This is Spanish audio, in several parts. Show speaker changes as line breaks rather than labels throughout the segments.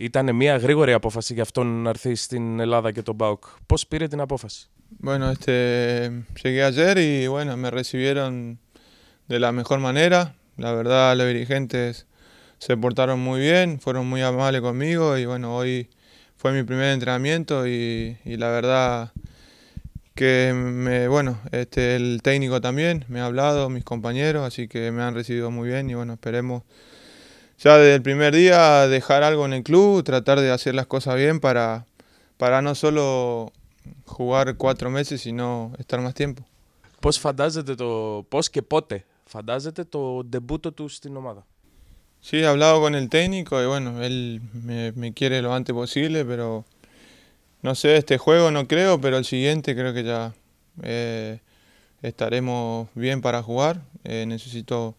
Ήταν μια γρήγορη απόφαση για αυτόν να έρθει στην Ελλάδα και τον ΠΑΟΚ. Πώς πήρε Bueno, este, llegué ayer y bueno, me recibieron de la mejor
manera. La verdad, los dirigentes se portaron muy bien, fueron muy amables conmigo y bueno, hoy fue mi primer entrenamiento y, la verdad que me, bueno, este, el técnico también me ha hablado, mis compañeros, así que me han recibido muy bien y bueno, esperemos ya desde el primer día dejar algo en el club, tratar de hacer las cosas bien para, para no solo jugar cuatro
meses, sino estar más tiempo.
Πώς φαντάζεται
το, πώς και pote φαντάζεται το ντεμπούτο του στην ομάδα.
Sí, he hablado con el técnico y bueno, él me, quiere lo antes posible, pero no sé, este juego no creo, pero el siguiente creo que ya eh, estaremos bien para jugar. Eh, necesito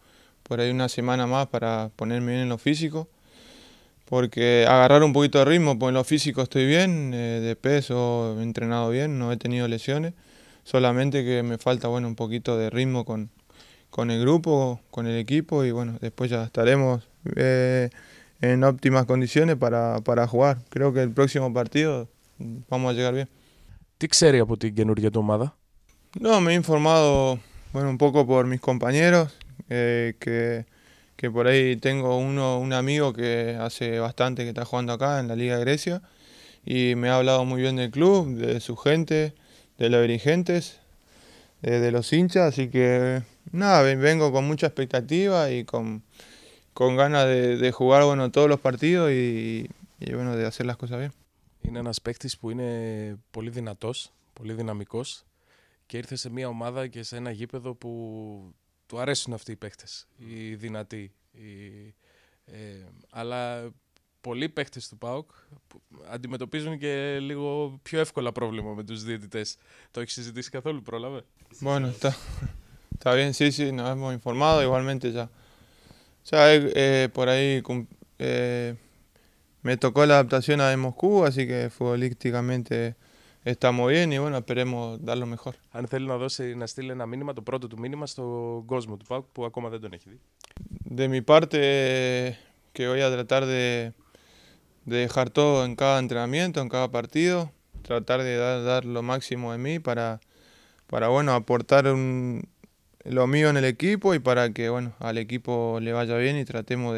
por ahí una semana más para ponerme bien en lo físico, porque agarrar un poquito de ritmo, pues en lo físico estoy bien, eh, de peso he entrenado bien, no he tenido lesiones, solamente que me falta bueno, un poquito de ritmo con, con el grupo, con el equipo y bueno, después ya estaremos eh, en óptimas condiciones para, para jugar. Creo que el próximo partido mm, vamos a llegar bien. ¿Qué ξέρει από ti tomada? No, me he informado bueno, un poco por mis compañeros, eh, que, que, por ahí tengo uno, un amigo que hace bastante que está jugando acá en la Liga de Grecia y me ha hablado muy bien del club, de su gente, de los dirigentes, eh, de, los hinchas, así que nada, vengo con mucha expectativa y con, con ganas de, de, jugar bueno, todos los partidos y, y bueno, de hacer las cosas bien.
en un παίκτη που είναι πολύ δυνατός, πολύ δυναμικός και ήρθε σε μια ομάδα και σε του αρέσουν αυτοί οι παίχτες, οι δυνατοί. Οι, ε, αλλά πολλοί παίχτες του ΠΑΟΚ αντιμετωπίζουν και λίγο πιο εύκολα πρόβλημα με τους διαιτητές. Το έχεις συζητήσει καθόλου, πρόλαβε.
Bueno, está, está bien, sí, sí, nos hemos informado igualmente ya. Ya eh, eh por ahí eh, me tocó la adaptación a Moscú, así que futbolísticamente...
Estamos bien y bueno, esperemos dar lo mejor. De mi parte, que voy a tratar de,
dejar todo en cada entrenamiento, en cada partido, tratar de dar, dar lo máximo de mí para, para bueno, aportar lo mío en el equipo y para que bueno, al equipo le vaya bien y tratemos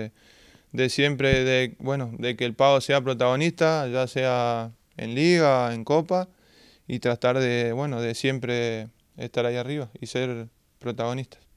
de, siempre de, bueno, de que el Pau sea protagonista, ya sea en liga, en copa y tratar de, bueno, de siempre estar ahí arriba y ser protagonistas.